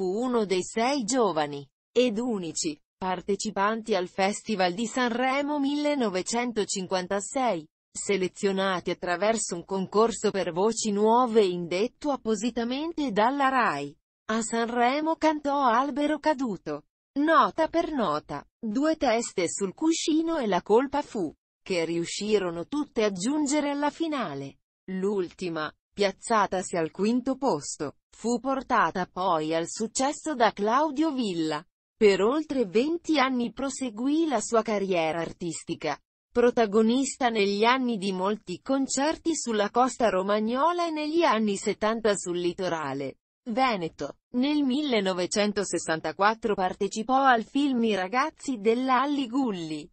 fu uno dei sei giovani ed unici partecipanti al Festival di Sanremo 1956, selezionati attraverso un concorso per voci nuove indetto appositamente dalla RAI. A Sanremo cantò Albero caduto. Nota per nota, due teste sul cuscino e la colpa fu, che riuscirono tutte a giungere alla finale. L'ultima, piazzatasi al quinto posto. Fu portata poi al successo da Claudio Villa. Per oltre 20 anni proseguì la sua carriera artistica, protagonista negli anni di molti concerti sulla costa romagnola e negli anni 70 sul litorale. Veneto. Nel 1964 partecipò al film I ragazzi della Gulli.